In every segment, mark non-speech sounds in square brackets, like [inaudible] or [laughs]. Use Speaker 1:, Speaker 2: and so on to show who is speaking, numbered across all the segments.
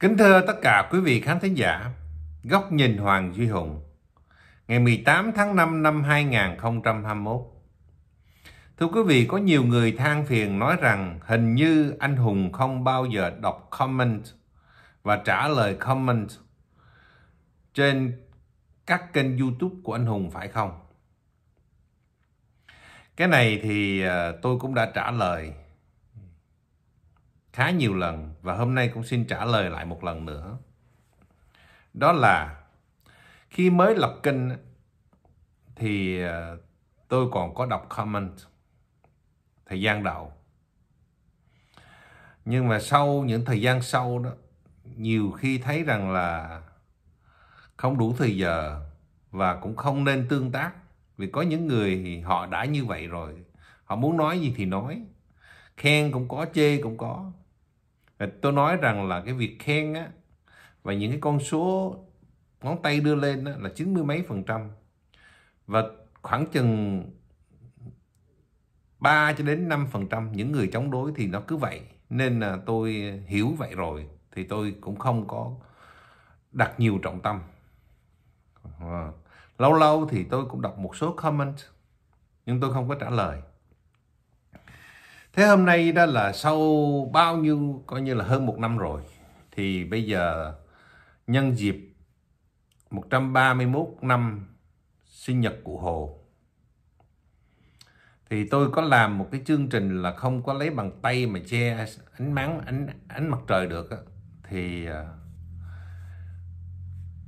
Speaker 1: Kính thưa tất cả quý vị khán thính giả, Góc nhìn Hoàng Duy Hùng, ngày 18 tháng 5 năm 2021. Thưa quý vị, có nhiều người than phiền nói rằng hình như anh Hùng không bao giờ đọc comment và trả lời comment trên các kênh YouTube của anh Hùng phải không? Cái này thì ờ, tôi cũng đã trả lời khá nhiều lần và hôm nay cũng xin trả lời lại một lần nữa. Đó là khi mới lập kênh thì ờ, tôi còn có đọc comment thời gian đầu. Nhưng mà sau những thời gian sau đó nhiều khi thấy rằng là không đủ thời giờ và cũng không nên tương tác vì có những người thì họ đã như vậy rồi họ muốn nói gì thì nói khen cũng có chê cũng có tôi nói rằng là cái việc khen á và những cái con số ngón tay đưa lên á, là chín mươi mấy phần trăm và khoảng chừng 3 cho đến 5 phần trăm những người chống đối thì nó cứ vậy nên là tôi hiểu vậy rồi thì tôi cũng không có đặt nhiều trọng tâm ờ, lâu lâu thì tôi cũng đọc một số comment nhưng tôi không có trả lời thế hôm nay đó là sau bao nhiêu coi như là hơn một năm rồi thì bây giờ nhân dịp 131 năm sinh nhật cụ Hồ thì tôi có làm một cái chương trình là không có lấy bằng tay mà che ánh nắng ánh ánh mặt trời được thì à,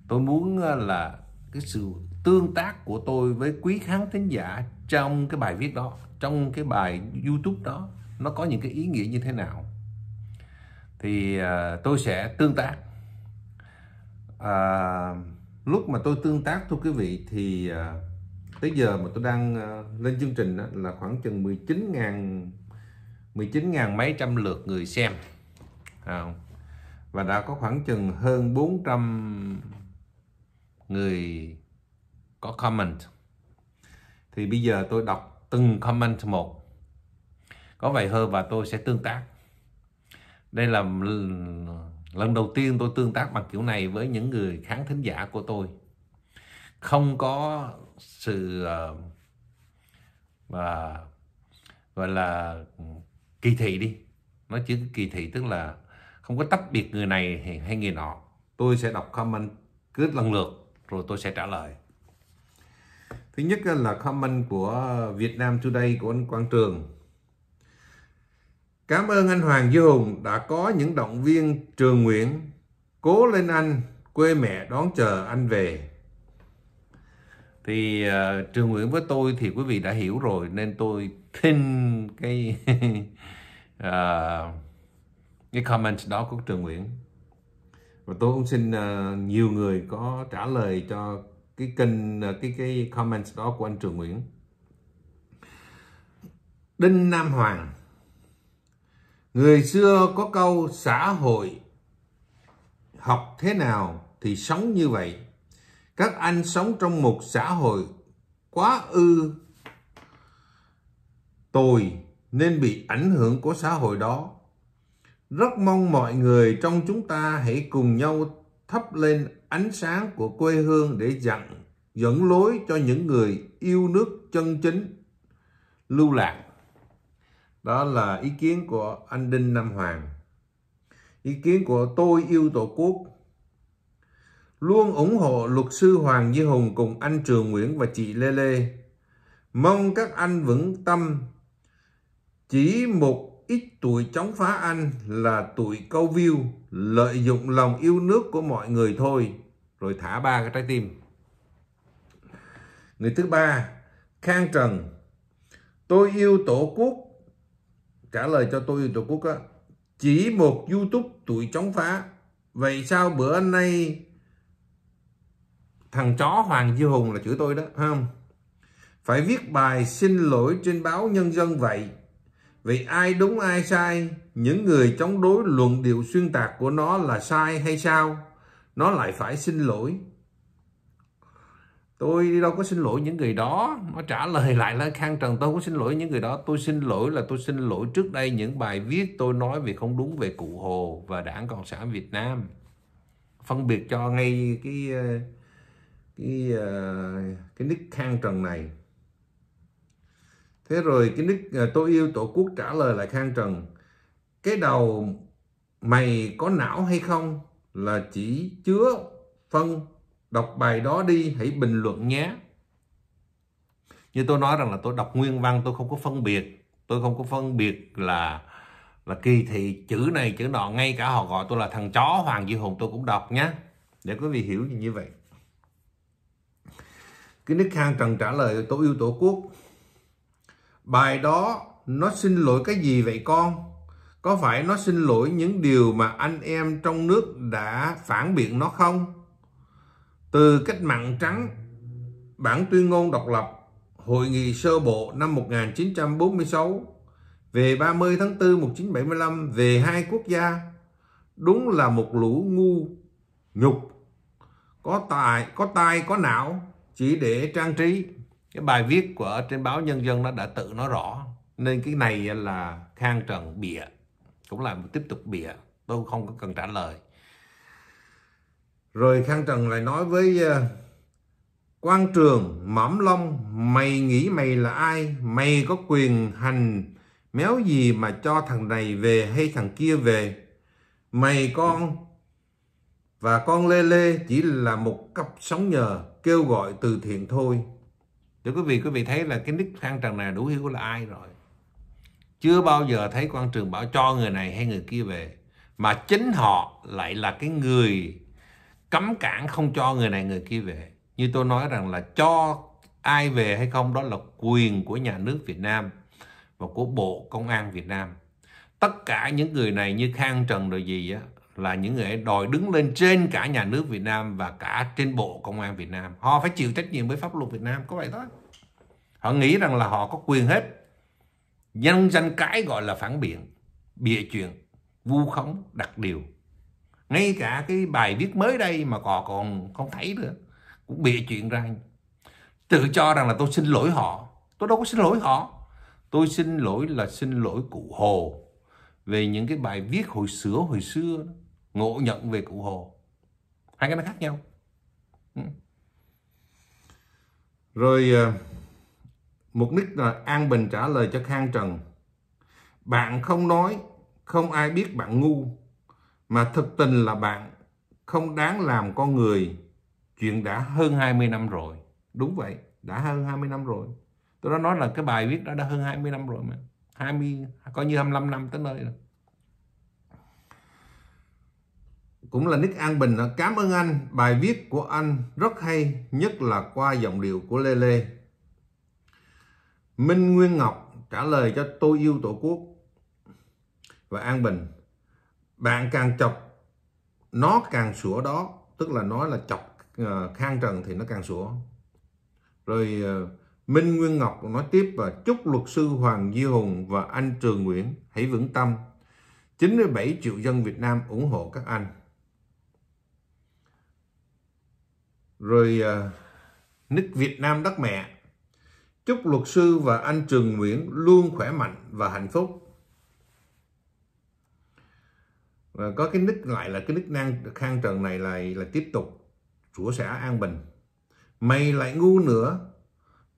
Speaker 1: tôi muốn à, là cái sự tương tác của tôi với quý khán thính giả trong cái bài viết đó trong cái bài youtube đó nó có những cái ý nghĩa như thế nào thì uh, tôi sẽ tương tác uh, lúc mà tôi tương tác thưa quý vị thì uh, tới giờ mà tôi đang uh, lên chương trình uh, là khoảng chừng 19.000 19.000 mấy trăm lượt người xem à, và đã có khoảng chừng hơn 400 người có comment thì bây giờ tôi đọc từng comment một có vậy hơn và tôi sẽ tương tác đây là lần đầu tiên tôi tương tác bằng kiểu này với những người khán thính giả của tôi không có sự ờ, và gọi là kỳ thị đi nói chữ kỳ thị tức là không có tách biệt người này hay người nọ tôi sẽ đọc comment cứ lần lượt rồi tôi sẽ trả lời thứ nhất là comment của Việt Nam Today của anh Quang Trường Cảm ơn anh Hoàng Duy Hùng đã có những động viên trường nguyện. Cố lên anh, quê mẹ đón chờ anh về. Thì uh, trường nguyện với tôi thì quý vị đã hiểu rồi nên tôi tin cái uh, [laughs] cái comment đó của trường nguyện. Và tôi cũng xin uh, nhiều người có trả lời cho cái kênh cái cái comment đó của anh Trường Nguyễn. Đinh Nam Hoàng Người xưa có câu xã hội học thế nào thì sống như vậy. Các anh sống trong một xã hội quá ư tồi nên bị ảnh hưởng của xã hội đó. Rất mong mọi người trong chúng ta hãy cùng nhau thắp lên ánh sáng của quê hương để dặn dẫn lối cho những người yêu nước chân chính lưu lạc đó là ý kiến của anh Đinh Nam Hoàng ý kiến của tôi yêu tổ quốc luôn ủng hộ luật sư Hoàng Duy Hùng cùng anh Trường Nguyễn và chị Lê Lê mong các anh vững tâm chỉ một ít tuổi chống phá anh là tuổi câu view lợi dụng lòng yêu nước của mọi người thôi rồi thả ba cái trái tim người thứ ba Khang Trần tôi yêu tổ quốc trả lời cho tôi Tổ quốc á chỉ một YouTube tuổi chống phá vậy sao bữa nay thằng chó Hoàng Duy Hùng là chữ tôi đó không phải viết bài xin lỗi trên báo Nhân dân vậy vì ai đúng ai sai những người chống đối luận điệu xuyên tạc của nó là sai hay sao nó lại phải xin lỗi tôi đâu có xin lỗi những người đó nó trả lời lại là khang trần tôi không xin lỗi những người đó tôi xin lỗi là tôi xin lỗi trước đây những bài viết tôi nói về không đúng về cụ hồ và đảng cộng sản việt nam phân biệt cho ngay cái ờ, cái ờ, cái nick khang trần này thế rồi cái nick ờ, tôi yêu tổ quốc trả lời lại khang trần cái đầu mày có não hay không là chỉ chứa phân đọc bài đó đi hãy bình luận nhé như tôi nói rằng là tôi đọc nguyên văn tôi không có phân biệt tôi không có phân biệt là là kỳ thị chữ này chữ nọ ngay cả họ gọi tôi là thằng chó hoàng duy hùng tôi cũng đọc nhé để quý vị hiểu như vậy cái nick khang trần trả lời tôi yêu tổ quốc bài đó nó xin lỗi cái gì vậy con có phải nó xin lỗi những điều mà anh em trong nước đã phản biện nó không từ cách mạng trắng, bản tuyên ngôn độc lập hội nghị sơ bộ năm 1946 về 30 tháng 4 1975 về hai quốc gia đúng là một lũ ngu nhục có tài có tai có não chỉ để trang trí cái bài viết của trên báo nhân dân nó đã tự nói rõ nên cái này là khang trần bịa cũng là tiếp tục bịa tôi không có cần trả lời rồi Khang Trần lại nói với uh, ờ, quan trường mõm long mày nghĩ mày là ai mày có quyền hành méo gì mà cho thằng này về hay thằng kia về mày con và con lê lê chỉ là một cặp sóng nhờ kêu gọi từ thiện thôi để quý vị quý vị thấy là cái nick khang trần này đủ hiểu là ai rồi chưa bao giờ thấy quan trường bảo cho người này hay người kia về mà chính họ lại là cái người cấm cản không cho người này người kia về như tôi nói rằng là cho ai về hay không đó là quyền của nhà nước Việt Nam và của Bộ Công an Việt Nam tất cả những người này như Khang Trần rồi gì á là những người đòi đứng lên trên cả nhà nước Việt Nam và cả trên Bộ Công an Việt Nam họ phải chịu trách nhiệm với pháp luật Việt Nam có vậy đó họ nghĩ rằng là họ có quyền hết nhân danh cái gọi là phản biện bịa chuyện vu khống đặt điều ngay cả cái bài viết mới đây mà họ còn không thấy nữa cũng bịa chuyện ra tự cho rằng là tôi xin lỗi họ tôi đâu có xin lỗi họ tôi xin lỗi là xin lỗi cụ hồ về những cái bài viết hồi xưa hồi xưa ngộ nhận về cụ hồ hai cái nó khác nhau ừ. rồi à, một nick là an bình trả lời cho khang trần bạn không nói không ai biết bạn ngu mà thực tình là bạn không đáng làm con người chuyện đã hơn 20 năm rồi. Đúng vậy, đã hơn 20 năm rồi. Tôi đã nói là cái bài viết đó đã hơn 20 năm rồi mà. 20, coi như 25 năm tới nơi rồi. Cũng là Nick An Bình Cảm ơn anh, bài viết của anh rất hay, nhất là qua giọng điệu của Lê Lê. Minh Nguyên Ngọc trả lời cho tôi yêu Tổ quốc và An Bình bạn càng chọc nó càng sủa đó tức là nói là chọc uh, khang trần thì nó càng sủa rồi uh, minh nguyên ngọc nói tiếp và chúc luật sư hoàng duy hùng và anh trường nguyễn hãy vững tâm 97 triệu dân việt nam ủng hộ các anh rồi uh, nick việt nam đất mẹ chúc luật sư và anh trường nguyễn luôn khỏe mạnh và hạnh phúc và có cái nick lại là cái nick năng khang trần này lại là tiếp tục rủa xã an bình mày lại ngu nữa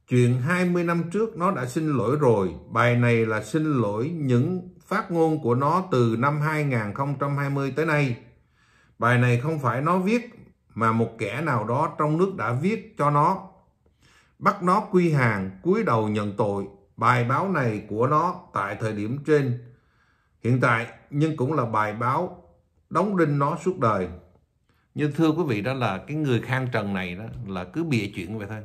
Speaker 1: chuyện 20 năm trước nó đã xin lỗi rồi bài này là xin lỗi những phát ngôn của nó từ năm 2020 tới nay bài này không phải nó viết mà một kẻ nào đó trong nước đã viết cho nó bắt nó quy hàng cúi đầu nhận tội bài báo này của nó tại thời điểm trên hiện tại nhưng cũng là bài báo đóng đinh nó suốt đời như thưa quý vị đó là cái người khang trần này đó là cứ bịa chuyện vậy thôi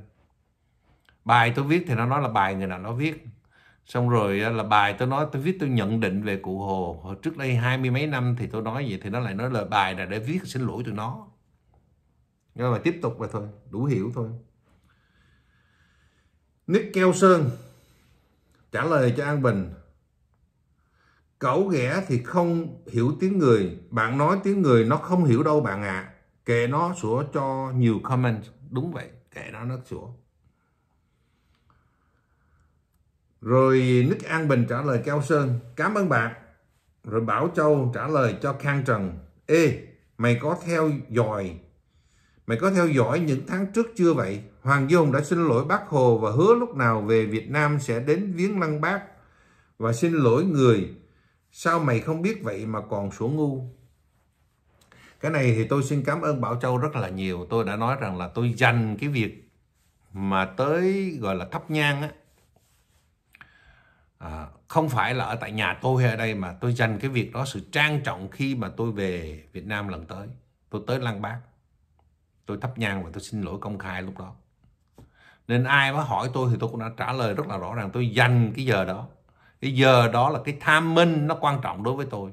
Speaker 1: bài tôi viết thì nó nói là bài người nào nó viết xong rồi ờ, là bài tôi nói tôi viết tôi nhận định về cụ hồ trước đây hai mươi mấy năm thì tôi nói vậy thì nó lại nói là bài là để viết xin lỗi tụi nó nhưng mà tiếp tục vậy thôi đủ hiểu thôi Nick Keo Sơn trả lời cho An Bình cẩu ghẻ thì không hiểu tiếng người bạn nói tiếng người nó không hiểu đâu bạn ạ à. kệ nó sửa cho nhiều comment đúng vậy kệ nó nó sửa rồi Nick An Bình trả lời Cao Sơn cảm ơn bạn rồi Bảo Châu trả lời cho Khang Trần ê mày có theo dõi mày có theo dõi những tháng trước chưa vậy Hoàng Dung đã xin lỗi bác Hồ và hứa lúc nào về Việt Nam sẽ đến viếng lăng bác và xin lỗi người Sao mày không biết vậy mà còn sủa ngu? Cái này thì tôi xin cảm ơn Bảo Châu rất là nhiều. Tôi đã nói rằng là tôi dành cái việc mà tới gọi là thắp nhang á. À, không phải là ở tại nhà tôi hay ở đây mà tôi dành cái việc đó sự trang trọng khi mà tôi về Việt Nam lần tới. Tôi tới Lăng Bác. Tôi thắp nhang và tôi xin lỗi công khai lúc đó. Nên ai mà hỏi tôi thì tôi cũng đã trả lời rất là rõ ràng tôi dành cái giờ đó cái giờ đó là cái tham minh nó quan trọng đối với tôi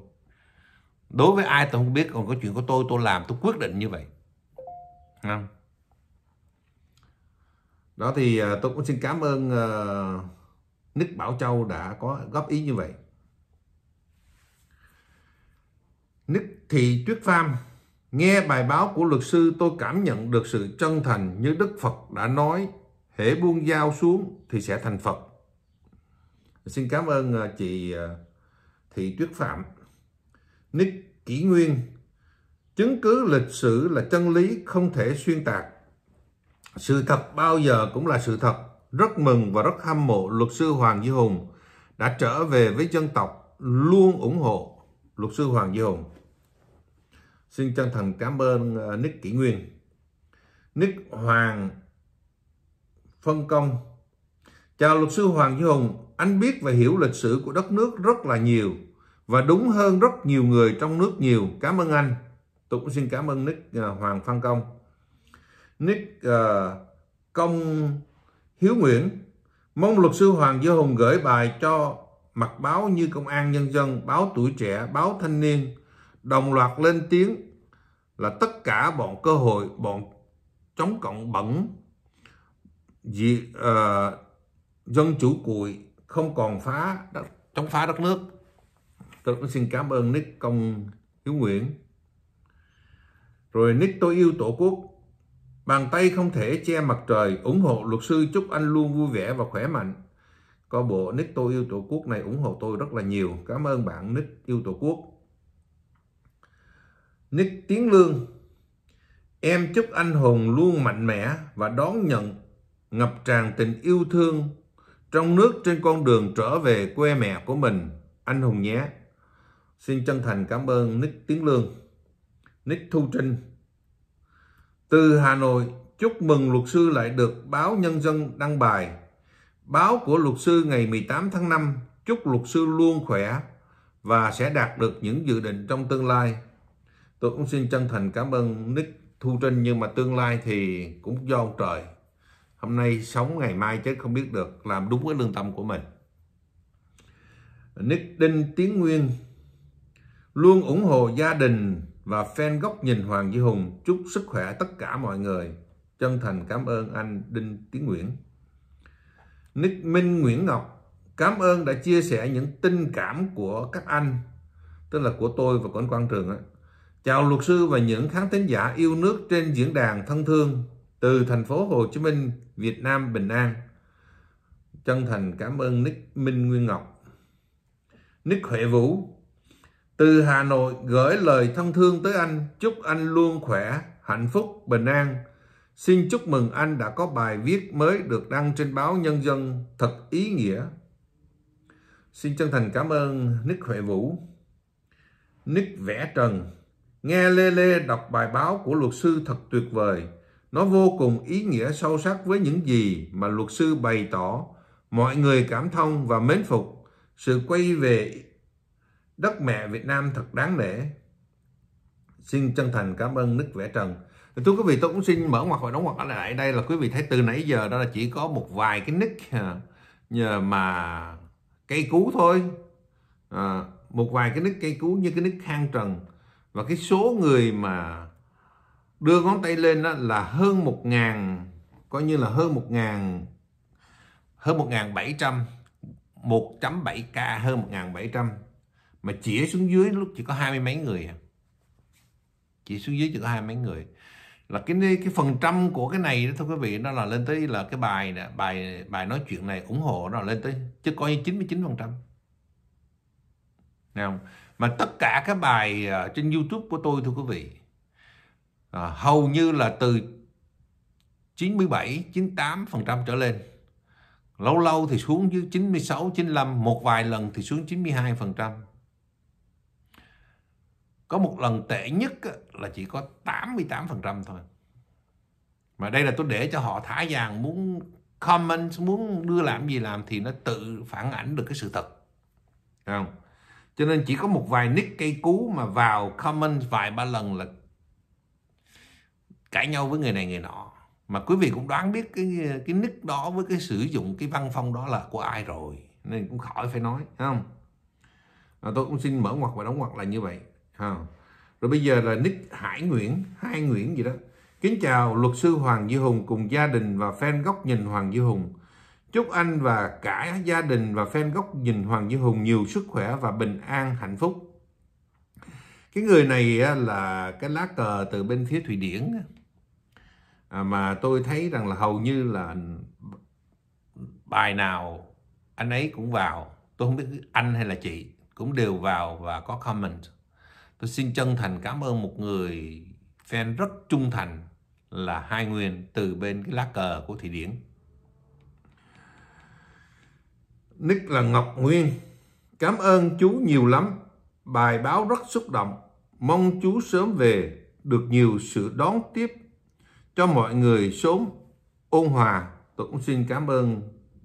Speaker 1: đối với ai tôi không biết còn có chuyện của tôi tôi làm tôi quyết định như vậy không đó thì à, tôi cũng xin cảm ơn uh, Nick Bảo Châu đã có góp ý như vậy Nick Thị Tuyết Pham Nghe bài báo của luật sư tôi cảm nhận được sự chân thành như Đức Phật đã nói hễ buông dao xuống thì sẽ thành Phật. Xin cảm ơn à, chị à, Thị Tuyết Phạm. Nick Kỷ Nguyên, chứng cứ lịch sử là chân lý không thể xuyên tạc. Sự thật bao giờ cũng là sự thật. Rất mừng và rất hâm mộ luật sư Hoàng Duy Hùng đã trở về với dân tộc, luôn ủng hộ luật sư Hoàng Duy Hùng. Xin chân thành cảm ơn à, Nick Kỷ Nguyên. Nick Hoàng Phân Công Chào luật sư Hoàng Duy Hùng, anh biết và hiểu lịch sử của đất nước rất là nhiều và đúng hơn rất nhiều người trong nước nhiều. Cảm ơn anh. Tôi cũng xin cảm ơn Nick à, Hoàng Phan Công. Nick uh, Công Hiếu Nguyễn Mong luật sư Hoàng Duy Hùng gửi bài cho mặt báo như Công an Nhân dân, báo tuổi trẻ, báo thanh niên đồng loạt lên tiếng là tất cả bọn cơ hội, bọn chống cộng bẩn gì. uh, à, dân chủ cùi không còn phá đất, chống phá đất nước tôi cũng xin cảm ơn nick công hiếu nguyễn rồi nick tôi yêu tổ quốc bàn tay không thể che mặt trời ủng hộ luật sư chúc anh luôn vui vẻ và khỏe mạnh có bộ nick tôi yêu tổ quốc này ủng hộ tôi rất là nhiều cảm ơn bạn nick yêu tổ quốc nick tiến lương em chúc anh hùng luôn mạnh mẽ và đón nhận ngập tràn tình yêu thương trong nước trên con đường trở về quê mẹ của mình, anh Hùng nhé. Xin chân thành cảm ơn Nick Tiến Lương, Nick Thu Trinh. Từ Hà Nội, chúc mừng luật sư lại được báo Nhân dân đăng bài. Báo của luật sư ngày 18 tháng 5 chúc luật sư luôn khỏe và sẽ đạt được những dự định trong tương lai. Tôi cũng xin chân thành cảm ơn Nick Thu Trinh nhưng mà tương lai thì cũng do ông trời hôm nay sống ngày mai chết không biết được làm đúng với lương tâm của mình Nick Đinh Tiến Nguyên luôn ủng hộ gia đình và fan góc nhìn Hoàng Duy Hùng chúc sức khỏe tất cả mọi người chân thành cảm ơn anh Đinh Tiến Nguyễn Nick Minh Nguyễn Ngọc cảm ơn đã chia sẻ những tình cảm của các anh tức là của tôi và của anh Quang Trường đó. chào luật sư và những khán thính giả yêu nước trên diễn đàn thân thương từ thành phố Hồ Chí Minh, Việt Nam bình an. Chân thành cảm ơn Nick Minh Nguyên Ngọc. Nick Huệ Vũ. Từ Hà Nội gửi lời thân thương tới anh. Chúc anh luôn khỏe, hạnh phúc, bình an. Xin chúc mừng anh đã có bài viết mới được đăng trên báo Nhân dân thật ý nghĩa. Xin chân thành cảm ơn Nick Huệ Vũ. Nick Vẽ Trần. Nghe Lê Lê đọc bài báo của luật sư thật tuyệt vời. Nó vô cùng ý nghĩa sâu sắc với những gì mà luật sư bày tỏ, mọi người cảm thông và mến phục, sự quay về đất mẹ Việt Nam thật đáng nể. Xin chân thành cảm ơn Nick Vẽ Trần. Thưa quý vị, tôi cũng xin mở ngoặc và đóng ngoặc lại đây là quý vị thấy từ nãy giờ đó là chỉ có một vài cái nick à, nhờ mà cây cú thôi. À, một vài cái nick cây cú như cái nick Khang Trần và cái số người mà đưa ngón tay lên đó là hơn một ngàn coi như là hơn một ngàn hơn một ngàn bảy trăm 1.7k hơn 1.700 mà chỉ xuống dưới lúc chỉ có hai mươi mấy người à. chỉ xuống dưới chỉ có hai mấy người là cái cái phần trăm của cái này đó thưa quý vị nó là lên tới là cái bài nè bài bài nói chuyện này ủng hộ nó lên tới chứ coi như 99 phần trăm nào mà tất cả các bài à, trên YouTube của tôi thưa quý vị à, hầu như là từ 97, 98% trở lên. Lâu lâu thì xuống dưới 96, 95, một vài lần thì xuống 92%. Có một lần tệ nhất là chỉ có 88% thôi. Mà đây là tôi để cho họ thả vàng muốn comment, muốn đưa làm gì làm thì nó tự phản ảnh được cái sự thật. không? Cho nên chỉ có một vài nick cây cú mà vào comment vài ba lần là cãi nhau với người này người nọ mà quý vị cũng đoán biết cái cái nick đó với cái sử dụng cái văn phong đó là của ai rồi nên cũng khỏi phải nói không à, tôi cũng xin mở ngoặc và đóng ngoặc là như vậy à. rồi bây giờ là nick Hải Nguyễn Hai Nguyễn gì đó kính chào luật sư Hoàng Duy Hùng cùng gia đình và fan góc nhìn Hoàng Duy Hùng chúc anh và cả gia đình và fan góc nhìn Hoàng Duy Hùng nhiều sức khỏe và bình an hạnh phúc cái người này là cái lá cờ từ bên phía Thụy Điển À, mà tôi thấy rằng là hầu như là bài nào anh ấy cũng vào tôi không biết anh hay là chị cũng đều vào và có comment tôi xin chân thành cảm ơn một người fan rất trung thành là hai nguyên từ bên cái lá cờ của Thị điển nick là ngọc nguyên cảm ơn chú nhiều lắm bài báo rất xúc động mong chú sớm về được nhiều sự đón tiếp cho mọi người sống ôn hòa tôi cũng xin cảm ơn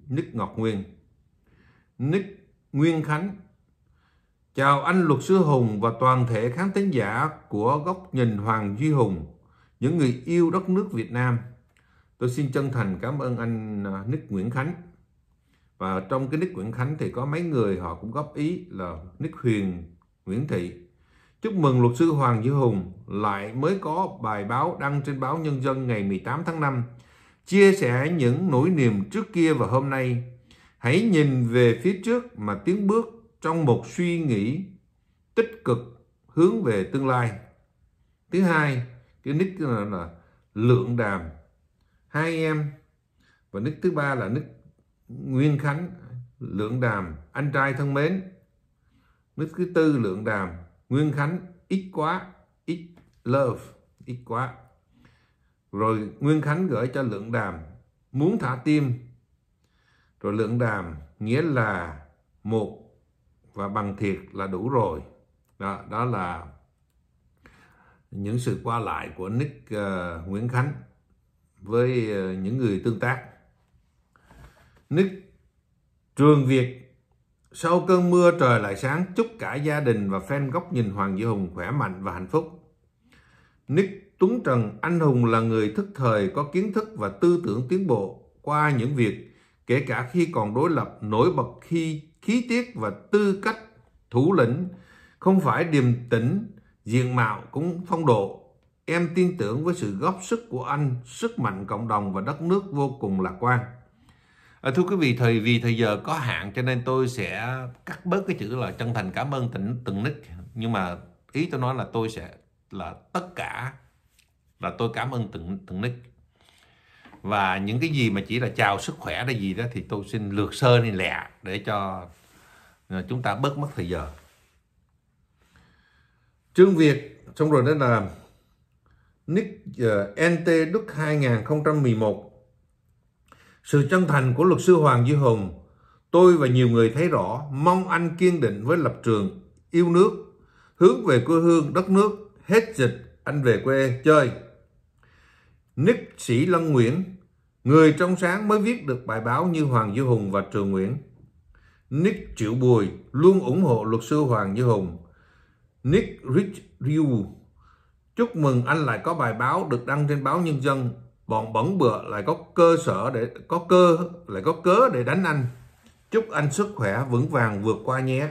Speaker 1: Nick Ngọc Nguyên Nick Nguyên Khánh Chào anh luật sư Hùng và toàn thể khán thính giả của góc nhìn Hoàng Duy Hùng, những người yêu đất nước Việt Nam. Tôi xin chân thành cảm ơn anh à, Nick Nguyễn Khánh. Và trong cái Nick Nguyễn Khánh thì có mấy người họ cũng góp ý là Nick Huyền, Nguyễn Thị. Chúc mừng luật sư Hoàng Duy Hùng lại mới có bài báo đăng trên báo Nhân dân ngày 18 tháng 5 chia sẻ những nỗi niềm trước kia và hôm nay. Hãy nhìn về phía trước mà tiến bước trong một suy nghĩ tích cực hướng về tương lai. Thứ hai, cái nick là, là Lượng Đàm. Hai em và nick thứ ba là nick Nguyên Khánh, Lượng Đàm, anh trai thân mến. Nick thứ tư Lượng Đàm, Nguyên Khánh ít quá ít love ít quá rồi Nguyên Khánh gửi cho Lượng Đàm muốn thả tim rồi Lượng Đàm nghĩa là một và bằng thiệt là đủ rồi đó, đó là những sự qua lại của Nick uh, Nguyễn Khánh với uh, những người tương tác Nick Trường Việt sau cơn mưa trời lại sáng chúc cả gia đình và fan góc nhìn Hoàng Duy Hùng khỏe mạnh và hạnh phúc. Nick Tuấn Trần Anh Hùng là người thức thời có kiến thức và tư tưởng tiến bộ qua những việc kể cả khi còn đối lập nổi bật khi khí tiết và tư cách thủ lĩnh không phải điềm tĩnh diện mạo cũng phong độ em tin tưởng với sự góp sức của anh sức mạnh cộng đồng và đất nước vô cùng lạc quan Ờ, thưa quý vị, thời vì thời giờ có hạn cho nên tôi sẽ cắt bớt cái chữ là chân thành cảm ơn từng, từng nick. Nhưng mà ý tôi nói là tôi sẽ là tất cả là tôi cảm ơn từng từng nick. Và những cái gì mà chỉ là chào sức khỏe là gì đó thì tôi xin lược sơ lên lẹ để cho ờ, chúng ta bớt mất thời giờ. Trương Việt, xong rồi đó là nick uh, ờ, NT Đức 2011 sự chân thành của luật sư Hoàng Duy Hùng, tôi và nhiều người thấy rõ, mong anh kiên định với lập trường, yêu nước, hướng về quê hương, đất nước, hết dịch, anh về quê chơi. Nick Sĩ Lân Nguyễn, người trong sáng mới viết được bài báo như Hoàng Duy Hùng và Trường Nguyễn. Nick Triệu Bùi luôn ủng hộ luật sư Hoàng Duy Hùng. Nick Rich Ryu, chúc mừng anh lại có bài báo được đăng trên báo Nhân dân bọn bẩn bựa lại có cơ sở để có cơ lại có cớ để đánh anh chúc anh sức khỏe vững vàng vượt qua nhé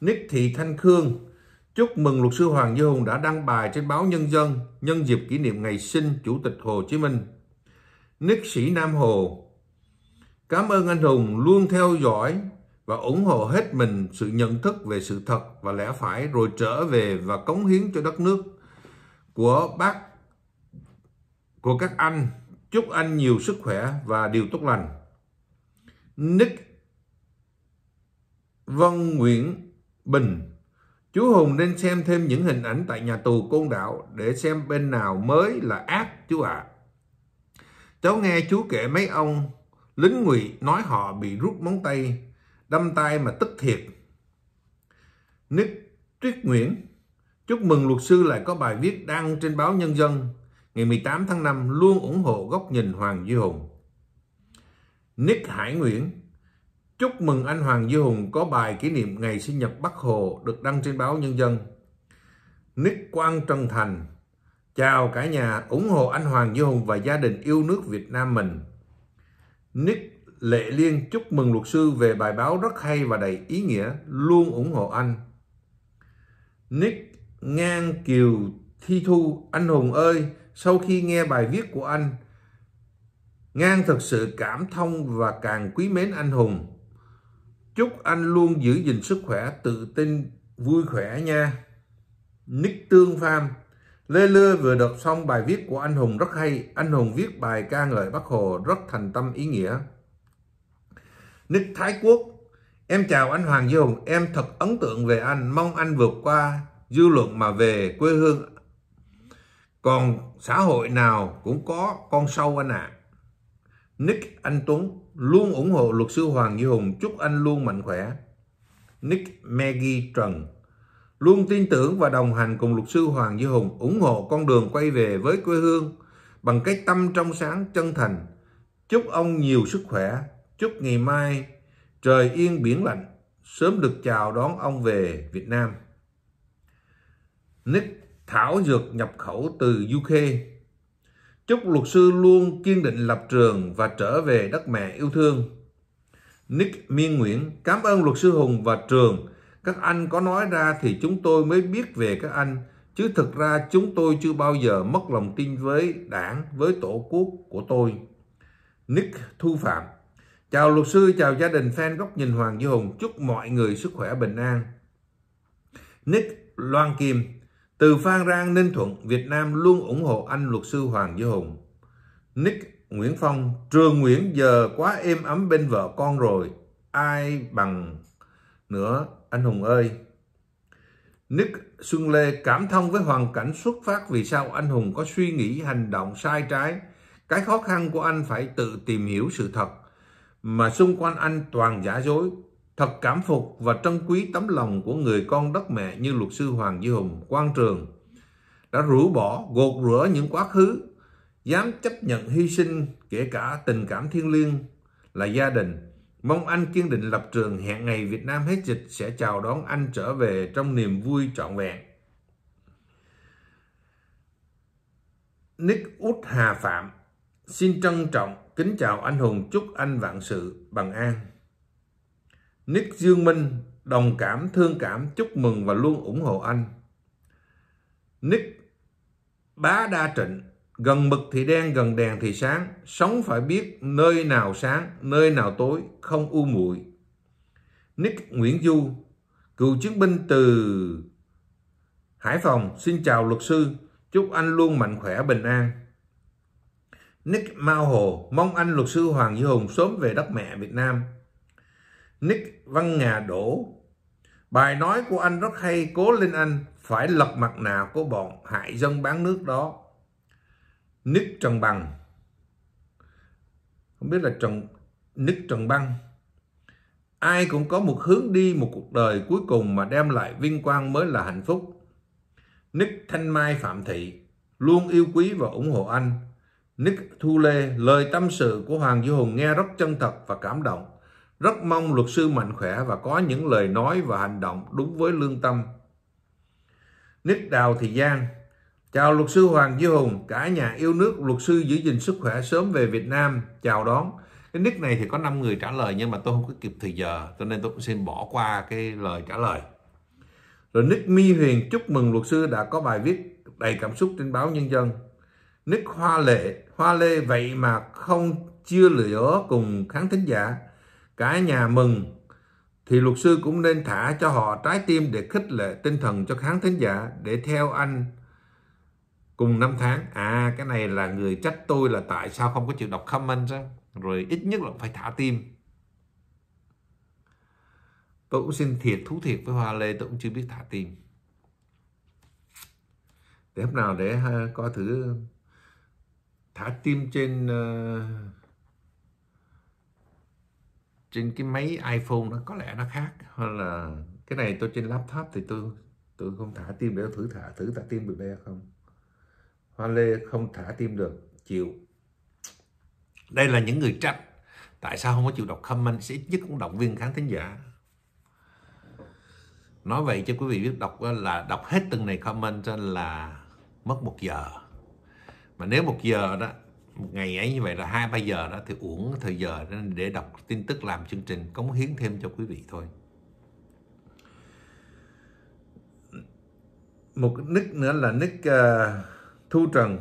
Speaker 1: nick thị thanh khương chúc mừng luật sư hoàng như hùng đã đăng bài trên báo nhân dân nhân dịp kỷ niệm ngày sinh chủ tịch hồ chí minh nick sĩ nam hồ cảm ơn anh hùng luôn theo dõi và ủng hộ hết mình sự nhận thức về sự thật và lẽ phải rồi trở về và cống hiến cho đất nước của bác của các anh. Chúc anh nhiều sức khỏe và điều tốt lành. Nick Vân Nguyễn Bình Chú Hùng nên xem thêm những hình ảnh tại nhà tù Côn Đảo để xem bên nào mới là ác chú ạ. À. Cháu nghe chú kể mấy ông lính ngụy nói họ bị rút móng tay, đâm tay mà tức thiệt. Nick Tuyết Nguyễn Chúc mừng luật sư lại có bài viết đăng trên báo Nhân dân ngày 18 tháng 5 luôn ủng hộ góc nhìn Hoàng Duy Hùng. Nick Hải Nguyễn Chúc mừng anh Hoàng Duy Hùng có bài kỷ niệm ngày sinh nhật Bắc Hồ được đăng trên báo Nhân dân. Nick Quang Trân Thành Chào cả nhà, ủng hộ anh Hoàng Duy Hùng và gia đình yêu nước Việt Nam mình. Nick Lệ Liên chúc mừng luật sư về bài báo rất hay và đầy ý nghĩa, luôn ủng hộ anh. Nick Ngang Kiều Thi Thu, anh Hùng ơi, sau khi nghe bài viết của anh, Ngang thực sự cảm thông và càng quý mến anh Hùng. Chúc anh luôn giữ gìn sức khỏe, tự tin, vui khỏe nha. Nick Tương Pham Lê Lưa vừa đọc xong bài viết của anh Hùng rất hay. Anh Hùng viết bài ca ngợi Bác Hồ rất thành tâm ý nghĩa. Nick Thái Quốc Em chào anh Hoàng Duy Hùng, em thật ấn tượng về anh, mong anh vượt qua dư luận mà về quê hương còn xã hội nào cũng có con sâu anh ạ à. nick anh tuấn luôn ủng hộ luật sư hoàng duy hùng chúc anh luôn mạnh khỏe nick maggie trần luôn tin tưởng và đồng hành cùng luật sư hoàng duy hùng ủng hộ con đường quay về với quê hương bằng cái tâm trong sáng chân thành chúc ông nhiều sức khỏe chúc ngày mai trời yên biển lạnh sớm được chào đón ông về việt nam nick thảo dược nhập khẩu từ UK. Chúc luật sư luôn kiên định lập trường và trở về đất mẹ yêu thương. Nick Miên Nguyễn, cảm ơn luật sư Hùng và Trường. Các anh có nói ra thì chúng tôi mới biết về các anh, chứ thực ra chúng tôi chưa bao giờ mất lòng tin với đảng, với tổ quốc của tôi. Nick Thu Phạm, chào luật sư, chào gia đình fan góc nhìn Hoàng Duy Hùng, chúc mọi người sức khỏe bình an. Nick Loan Kim, từ Phan Rang, Ninh Thuận, Việt Nam luôn ủng hộ anh luật sư Hoàng Duy Hùng. Nick Nguyễn Phong, Trường Nguyễn giờ quá êm ấm bên vợ con rồi, ai bằng nữa anh Hùng ơi. Nick Xuân Lê cảm thông với hoàn cảnh xuất phát vì sao anh Hùng có suy nghĩ hành động sai trái. Cái khó khăn của anh phải tự tìm hiểu sự thật, mà xung quanh anh toàn giả dối, Thật cảm phục và trân quý tấm lòng của người con đất mẹ như luật sư Hoàng Duy Hùng, quan trường, đã rũ bỏ, gột rửa những quá khứ, dám chấp nhận hy sinh kể cả tình cảm thiêng liêng là gia đình. Mong anh kiên định lập trường hẹn ngày Việt Nam hết dịch sẽ chào đón anh trở về trong niềm vui trọn vẹn. Nick Út Hà Phạm xin trân trọng kính chào anh hùng chúc anh vạn sự bằng an Nick Dương Minh đồng cảm, thương cảm, chúc mừng và luôn ủng hộ anh. Nick Bá Đa Trịnh Gần mực thì đen, gần đèn thì sáng. Sống phải biết nơi nào sáng, nơi nào tối, không u muội. Nick Nguyễn Du, cựu chiến binh từ Hải Phòng. Xin chào luật sư, chúc anh luôn mạnh khỏe, bình an. Nick Mao Hồ, mong anh luật sư Hoàng Duy Hùng sớm về đất mẹ Việt Nam. Nick Văn Ngà đổ. Bài nói của anh rất hay, cố lên anh, phải lật mặt nào của bọn hại dân bán nước đó. Nick Trần Bằng Không biết là Trần Nick Trần Băng Ai cũng có một hướng đi một cuộc đời cuối cùng mà đem lại vinh quang mới là hạnh phúc. Nick Thanh Mai Phạm Thị luôn yêu quý và ủng hộ anh. Nick Thu Lê, lời tâm sự của Hoàng Du Hùng nghe rất chân thật và cảm động. Rất mong luật sư mạnh khỏe và có những lời nói và hành động đúng với lương tâm. Nick Đào Thị Giang Chào luật sư Hoàng Duy Hùng, cả nhà yêu nước, luật sư giữ gìn sức khỏe sớm về Việt Nam, chào đón. Cái nick này thì có 5 người trả lời nhưng mà tôi không có kịp thời giờ, cho nên tôi cũng xin bỏ qua cái lời trả lời. Rồi nick Mi Huyền chúc mừng luật sư đã có bài viết đầy cảm xúc trên báo Nhân dân. Nick Hoa Lệ, Hoa Lê vậy mà không chia lửa cùng kháng thính giả cả nhà mừng thì luật sư cũng nên thả cho họ trái tim để khích lệ tinh thần cho khán thính giả để theo anh cùng năm tháng à cái này là người trách tôi là tại sao không có chịu đọc comment ra rồi ít nhất là phải thả tim tôi cũng xin thiệt thú thiệt với hoa lê tôi cũng chưa biết thả tim để hôm nào để coi thử thả tim trên uh, trên cái máy iPhone nó có lẽ nó khác hoặc là cái này tôi trên laptop thì tôi tôi không thả tim để thử thả thử thả tim được không hoa lê không thả tim được chịu đây là những người trách tại sao không có chịu đọc comment sẽ ít nhất cũng động viên khán thính giả nói vậy cho quý vị biết đọc là đọc hết từng này comment cho là mất một giờ mà nếu một giờ đó một ngày ấy như vậy là hai ba giờ đó thì uổng thời giờ để đọc tin tức làm chương trình cống hiến thêm cho quý vị thôi một nick nữa là nick uh, thu trần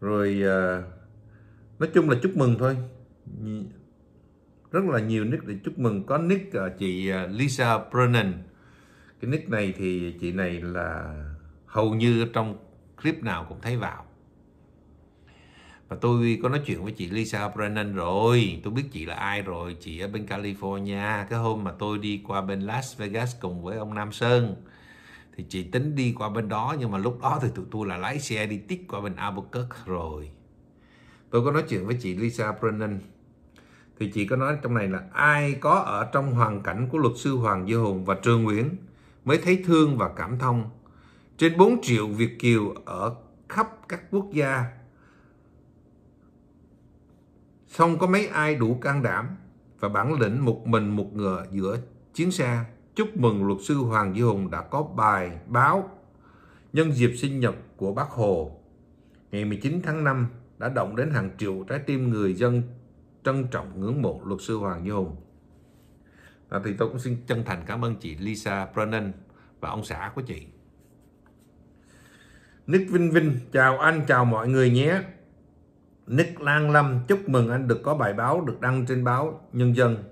Speaker 1: rồi uh, nói chung là chúc mừng thôi rất là nhiều nick để chúc mừng có nick uh, chị Lisa Brennan cái nick này thì chị này là hầu như trong clip nào cũng thấy vào và tôi có nói chuyện với chị Lisa Brennan rồi tôi biết chị là ai rồi chị ở bên California cái hôm mà tôi đi qua bên Las Vegas cùng với ông Nam Sơn thì chị tính đi qua bên đó nhưng mà lúc đó thì tụi tôi là lái xe đi tích qua bên Albuquerque rồi tôi có nói chuyện với chị Lisa Brennan thì chị có nói trong này là ai có ở trong hoàn cảnh của luật sư Hoàng Dư Hùng và Trương Nguyễn mới thấy thương và cảm thông trên 4 triệu Việt Kiều ở khắp các quốc gia không có mấy ai đủ can đảm và bản lĩnh một mình một ngựa giữa chiến xa. Chúc mừng luật sư Hoàng Duy Hùng đã có bài báo nhân dịp sinh nhật của bác Hồ ngày 19 tháng 5 đã động đến hàng triệu trái tim người dân trân trọng ngưỡng mộ luật sư Hoàng Duy Hùng. và thì tôi cũng xin chân thành cảm ơn chị Lisa Brennan và ông xã của chị. Nick Vinh Vinh, chào anh, chào mọi người nhé. Nick Lan Lâm chúc mừng anh được có bài báo được đăng trên báo Nhân dân.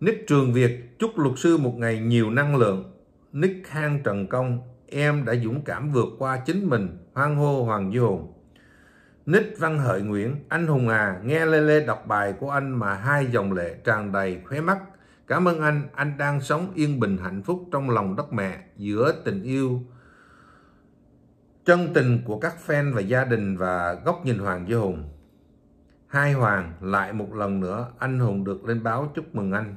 Speaker 1: Nick Trường Việt chúc luật sư một ngày nhiều năng lượng. Nick Khang Trần Công, em đã dũng cảm vượt qua chính mình, hoang hô hoàng du Hùng. Nick Văn Hợi Nguyễn, anh Hùng à, nghe Lê Lê đọc bài của anh mà hai dòng lệ tràn đầy khóe mắt. Cảm ơn anh, anh đang sống yên bình hạnh phúc trong lòng đất mẹ giữa tình yêu chân tình của các fan và gia đình và góc nhìn Hoàng Duy Hùng. Hai Hoàng lại một lần nữa anh Hùng được lên báo chúc mừng anh.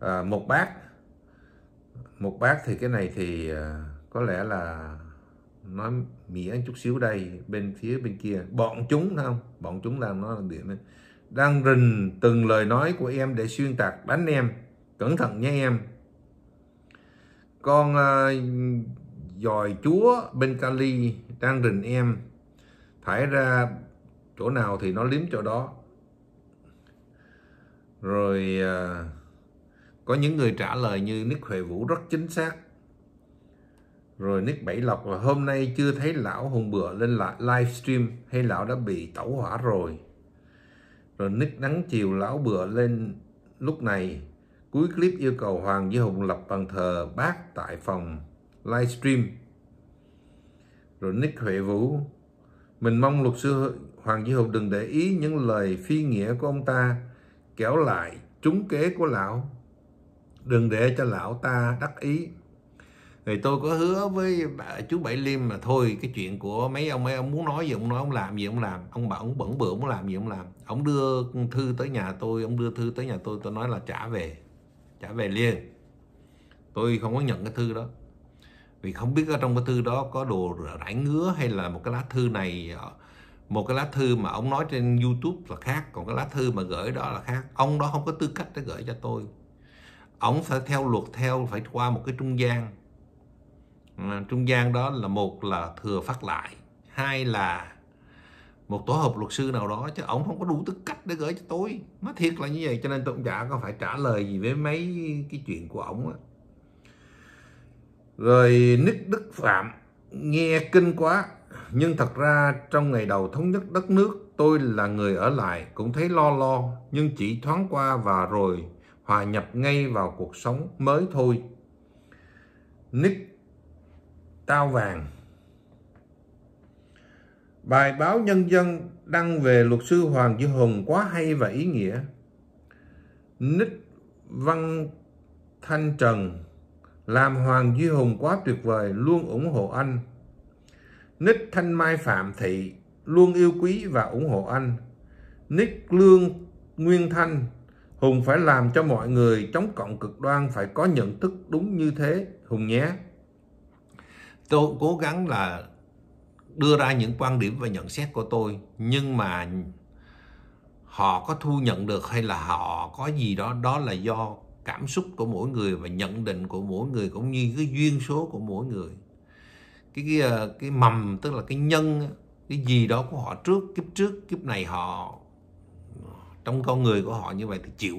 Speaker 1: À, một bác, một bác thì cái này thì à, có lẽ là nói mỉa chút xíu đây bên phía bên kia bọn chúng không bọn chúng đang nó điểm ấy. đang rình từng lời nói của em để xuyên tạc đánh em cẩn thận nha em con uh, à, dòi chúa bên Cali đang rình em thải ra chỗ nào thì nó liếm chỗ đó rồi à, có những người trả lời như Nick Huệ Vũ rất chính xác rồi Nick Bảy Lộc là hôm nay chưa thấy lão hôm bữa lên lại livestream hay lão đã bị tẩu hỏa rồi rồi Nick nắng chiều lão bữa lên lúc này cuối clip yêu cầu Hoàng với Hùng lập bàn thờ bác tại phòng livestream rồi Nick Huệ Vũ mình mong luật sư Hoàng Duy Hùng đừng để ý những lời phi nghĩa của ông ta kéo lại trúng kế của lão đừng để cho lão ta đắc ý thì tôi có hứa với bà, chú Bảy Liêm là thôi cái chuyện của mấy ông mấy ông muốn nói gì ông nói ông làm gì ông làm ông bảo ông bẩn bựa ông làm gì ông làm ông đưa thư tới nhà tôi ông đưa thư tới nhà tôi tôi nói là trả về trả về liền tôi không có nhận cái thư đó vì không biết ở trong cái thư đó có đồ rải ngứa hay là một cái lá thư này ờ, một cái lá thư mà ông nói trên YouTube là khác còn cái lá thư mà gửi đó là khác ông đó không có tư cách để gửi cho tôi ông phải theo luật theo phải qua một cái trung gian ờ, trung gian đó là một là thừa phát lại hai là một tổ hợp luật sư nào đó chứ ông không có đủ tư cách để gửi cho tôi nó thiệt là như vậy cho nên tôi cũng chả có phải trả lời gì với mấy cái chuyện của ông á rồi Nick Đức Phạm nghe kinh quá. Nhưng thật ra trong ngày đầu thống nhất đất nước tôi là người ở lại cũng thấy lo lo nhưng chỉ thoáng qua và rồi hòa nhập ngay vào cuộc sống mới thôi. Nick Tao Vàng Bài báo Nhân dân đăng về luật sư Hoàng Duy Hùng quá hay và ý nghĩa. Nick Văn Thanh Trần làm Hoàng Duy Hùng quá tuyệt vời, luôn ủng hộ anh. Nick Thanh Mai Phạm Thị luôn yêu quý và ủng hộ anh. Nick Lương Nguyên Thanh, Hùng phải làm cho mọi người chống cộng cực đoan phải có nhận thức đúng như thế, Hùng nhé. Tôi cố gắng là đưa ra những quan điểm và nhận xét của tôi, nhưng mà họ có thu nhận được hay là họ có gì đó, đó là do cảm xúc của mỗi người và nhận định của mỗi người cũng như cái duyên số của mỗi người cái cái, ờ, cái mầm tức là cái nhân cái gì đó của họ trước kiếp trước kiếp này họ trong con người của họ như vậy thì chịu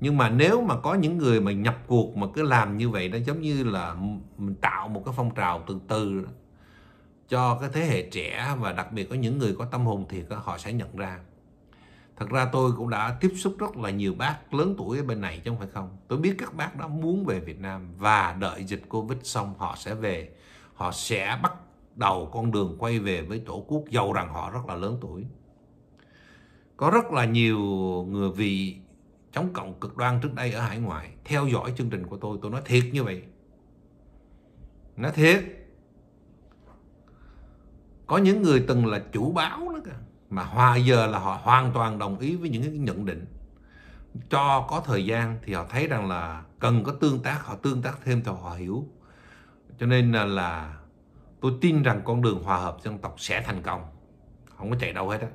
Speaker 1: nhưng mà nếu mà có những người mà nhập cuộc mà cứ làm như vậy nó giống như là mình tạo một cái phong trào từ từ cho cái thế hệ trẻ và đặc biệt có những người có tâm hồn thì họ sẽ nhận ra thật ra tôi cũng đã tiếp xúc rất là nhiều bác lớn tuổi ở bên này chứ không phải không tôi biết các bác đó muốn về Việt Nam và đợi dịch Covid xong họ sẽ về họ sẽ bắt đầu con đường quay về với tổ quốc giàu rằng họ rất là lớn tuổi có rất là nhiều người vì chống cộng cực đoan trước đây ở hải ngoại theo dõi chương trình của tôi tôi nói thiệt như vậy nói thiệt có những người từng là chủ báo nữa cả mà hòa giờ là họ hoàn toàn đồng ý với những cái nhận định cho có thời gian thì họ thấy rằng là cần có tương tác họ tương tác thêm cho họ hiểu cho nên là, là tôi tin rằng con đường hòa hợp dân tộc sẽ thành công không có chạy đâu hết á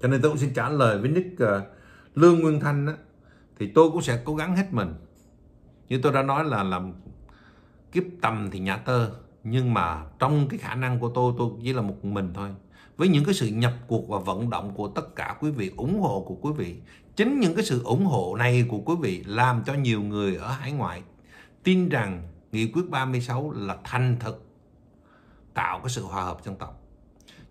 Speaker 1: cho nên tôi cũng xin trả lời với nick ờ, lương nguyên thanh á thì tôi cũng sẽ cố gắng hết mình như tôi đã nói là làm kiếp tầm thì nhà tơ nhưng mà trong cái khả năng của tôi tôi chỉ là một mình thôi với những cái sự nhập cuộc và vận động của tất cả quý vị ủng hộ của quý vị chính những cái sự ủng hộ này của quý vị làm cho nhiều người ở hải ngoại tin rằng nghị quyết 36 là thành thực tạo cái sự hòa hợp dân tộc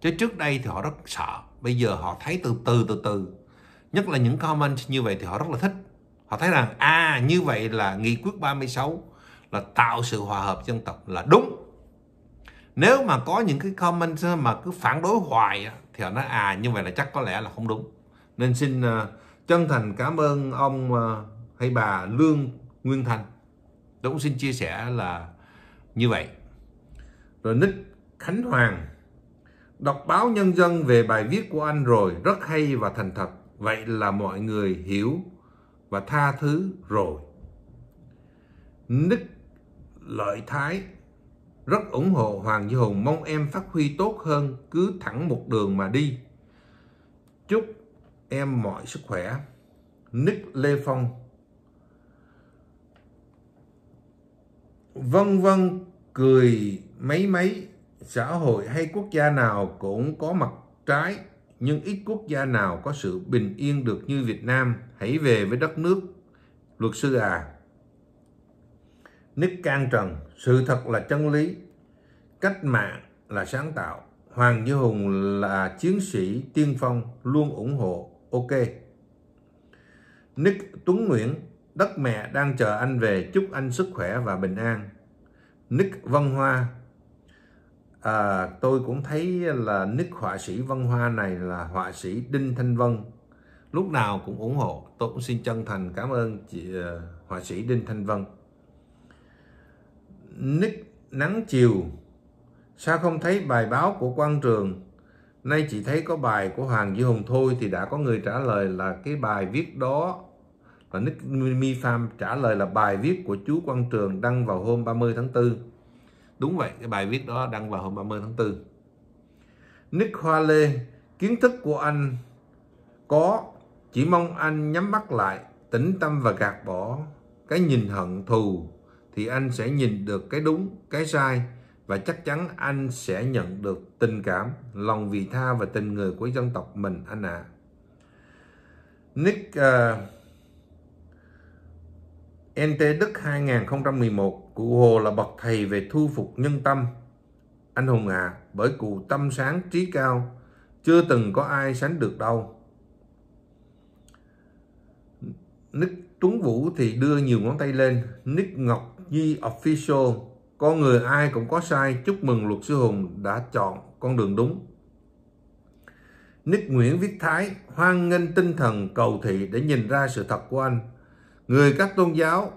Speaker 1: chứ trước đây thì họ rất sợ bây giờ họ thấy từ từ từ từ nhất là những comment như vậy thì họ rất là thích họ thấy rằng à như vậy là nghị quyết 36 là tạo sự hòa hợp dân tộc là đúng nếu mà có những cái comment mà cứ phản đối hoài thì họ nói à như vậy là chắc có lẽ là không đúng nên xin ờ, chân thành cảm ơn ông ờ, hay bà Lương Nguyên Thành tôi cũng xin chia sẻ là như vậy rồi Nick Khánh Hoàng đọc báo Nhân dân về bài viết của anh rồi rất hay và thành thật vậy là mọi người hiểu và tha thứ rồi Nick Lợi Thái rất ủng hộ Hoàng Như Hùng mong em phát huy tốt hơn cứ thẳng một đường mà đi chúc em mọi sức khỏe Nick Lê Phong vân vân cười mấy mấy xã hội hay quốc gia nào cũng có mặt trái nhưng ít quốc gia nào có sự bình yên được như Việt Nam hãy về với đất nước luật sư à Nick can trần, sự thật là chân lý, cách mạng là sáng tạo, Hoàng Như Hùng là chiến sĩ tiên phong luôn ủng hộ, ok. Nick Tuấn Nguyễn, đất mẹ đang chờ anh về chúc anh sức khỏe và bình an. Nick Văn Hoa, à, tôi cũng thấy là Nick họa sĩ Văn Hoa này là họa sĩ Đinh Thanh Vân. Lúc nào cũng ủng hộ, tôi cũng xin chân thành cảm ơn chị à, họa sĩ Đinh Thanh Vân nick nắng chiều sao không thấy bài báo của quang trường nay chỉ thấy có bài của hoàng duy hùng thôi thì đã có người trả lời là cái bài viết đó và nick mi farm trả lời là bài viết của chú quang trường đăng vào hôm 30 tháng 4 đúng vậy cái bài viết đó đăng vào hôm 30 tháng 4 nick hoa lê kiến thức của anh có chỉ mong anh nhắm mắt lại tĩnh tâm và gạt bỏ cái nhìn hận thù thì anh sẽ nhìn được cái đúng, cái sai và chắc chắn anh sẽ nhận được tình cảm, lòng vị tha và tình người của dân tộc mình anh ạ. À. Nick uh, ờ, NT Đức 2011, cụ Hồ là bậc thầy về thu phục nhân tâm. Anh Hùng à, bởi cụ tâm sáng trí cao, chưa từng có ai sánh được đâu. Nick Tuấn Vũ thì đưa nhiều ngón tay lên, Nick Ngọc Di Official, con người ai cũng có sai, chúc mừng luật sư Hùng đã chọn con đường đúng. Nick Nguyễn viết Thái, hoan nghênh tinh thần cầu thị để nhìn ra sự thật của anh. Người các tôn giáo,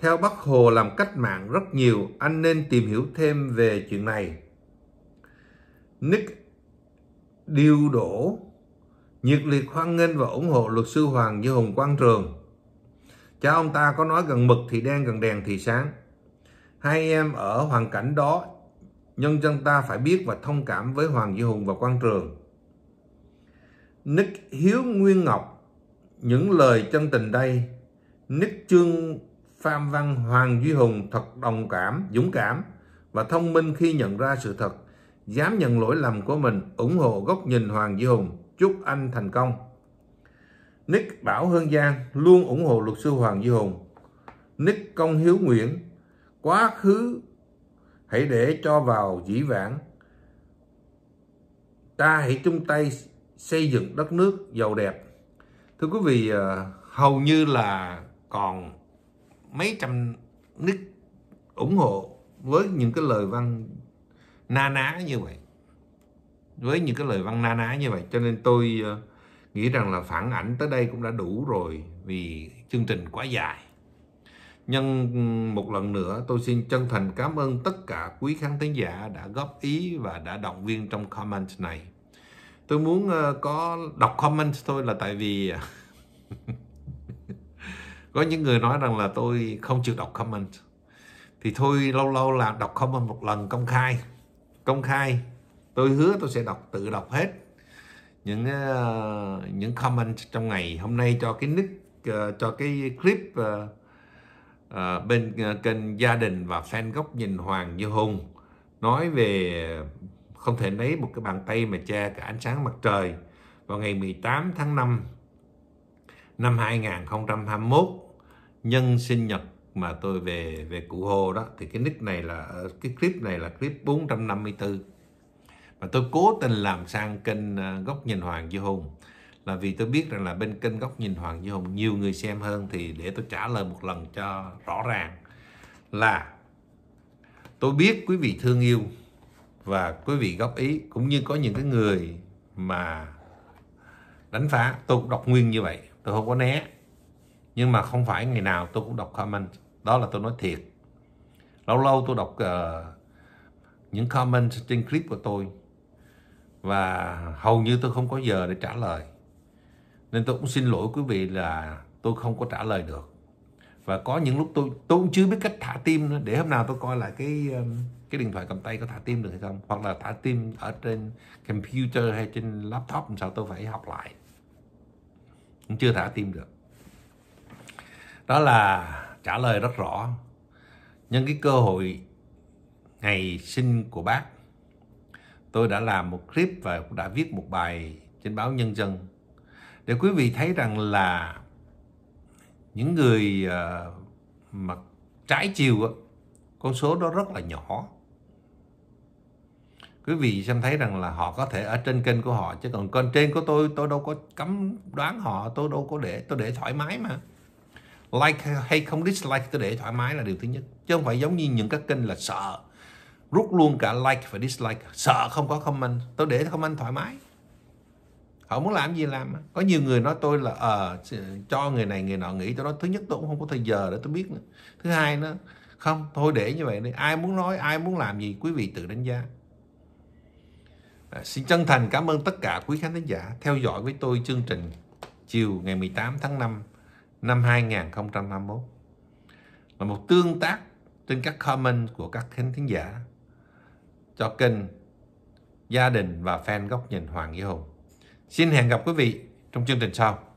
Speaker 1: theo Bác Hồ làm cách mạng rất nhiều, anh nên tìm hiểu thêm về chuyện này. Nick Điêu Đổ, nhiệt liệt hoan nghênh và ủng hộ luật sư Hoàng Như Hùng Quang Trường. Cha ông ta có nói gần mực thì đen, gần đèn thì sáng. Hai em ở hoàn cảnh đó, nhân dân ta phải biết và thông cảm với Hoàng Duy Hùng và Quang Trường. Nick Hiếu Nguyên Ngọc, những lời chân tình đây. Nick Trương Phạm Văn Hoàng Duy Hùng thật đồng cảm, dũng cảm và thông minh khi nhận ra sự thật, dám nhận lỗi lầm của mình, ủng hộ góc nhìn Hoàng Duy Hùng. Chúc anh thành công. Nick Bảo Hơn Giang luôn ủng hộ luật sư Hoàng Duy Hùng. Nick Công Hiếu Nguyễn, quá khứ hãy để cho vào dĩ vãng. Ta hãy chung tay xây dựng đất nước giàu đẹp. Thưa quý vị, ờ, hầu như là còn mấy trăm nick ủng hộ với những cái lời văn na ná như vậy với những cái lời văn na ná như vậy cho nên tôi uh, nghĩ rằng là phản ảnh tới đây cũng đã đủ rồi vì chương trình quá dài Nhân một lần nữa tôi xin chân thành cảm ơn tất cả quý khán thính giả đã góp ý và đã động viên trong comment này. Tôi muốn ờ, có đọc comment thôi là tại vì à, [laughs] có những người nói rằng là tôi không chịu đọc comment. Thì thôi lâu lâu là đọc comment một lần công khai. Công khai tôi hứa tôi sẽ đọc tự đọc hết những uh, những comment trong ngày hôm nay cho cái nick uh, cho cái clip uh, uh, bên uh, kênh gia đình và fan góc nhìn Hoàng Như Hùng nói về không thể lấy một cái bàn tay mà che cả ánh sáng mặt trời vào ngày 18 tháng 5 năm 2021 nhân sinh nhật mà tôi về về cụ Hồ đó thì cái nick này là cái clip này là clip 454 và tôi cố tình làm sang kênh ờ, góc nhìn Hoàng Duy Hùng là vì tôi biết rằng là bên kênh góc nhìn Hoàng Duy Hùng nhiều người xem hơn thì để tôi trả lời một lần cho rõ ràng là tôi biết quý vị thương yêu và quý vị góp ý cũng như có những cái người mà đánh phá tôi cũng đọc nguyên như vậy tôi không có né nhưng mà không phải ngày nào tôi cũng đọc comment đó là tôi nói thiệt lâu lâu tôi đọc uh, những comment trên clip của tôi và hầu như tôi không có giờ để trả lời nên tôi cũng xin lỗi quý vị là tôi không có trả lời được và có những lúc tôi tôi cũng chưa biết cách thả tim nữa để hôm nào tôi coi lại cái um, cái điện thoại cầm tay có thả tim được hay không hoặc là thả tim ở trên computer hay trên laptop làm sao tôi phải học lại cũng chưa thả tim được đó là trả lời rất rõ nhân cái cơ hội ngày sinh của bác tôi đã làm một clip và cũng đã viết một bài trên báo Nhân dân để quý vị thấy rằng là những người ờ, mà trái chiều con số đó rất là nhỏ quý vị xem thấy rằng là họ có thể ở trên kênh của họ chứ còn kênh trên của tôi tôi đâu có cấm đoán họ tôi đâu có để tôi để thoải mái mà like hay không dislike tôi để thoải mái là điều thứ nhất chứ không phải giống như những các kênh là sợ rút luôn cả like và dislike sợ không có comment tôi để comment thoải mái họ muốn làm gì làm có nhiều người nói tôi là ờ à, cho người này người nọ nghĩ tôi nói thứ nhất tôi cũng không có thời giờ để tôi biết nữa thứ hai nữa không thôi để như vậy đi ai muốn nói ai muốn làm gì quý vị tự đánh giá à, xin chân thành cảm ơn tất cả quý khán thính giả theo dõi với tôi chương trình chiều ngày 18 tháng 5 năm 2021 là một tương tác trên các comment của các khán thính giả cho kênh gia đình và fan góc nhìn Hoàng Nghĩa Hùng. Xin hẹn gặp quý vị trong chương trình sau.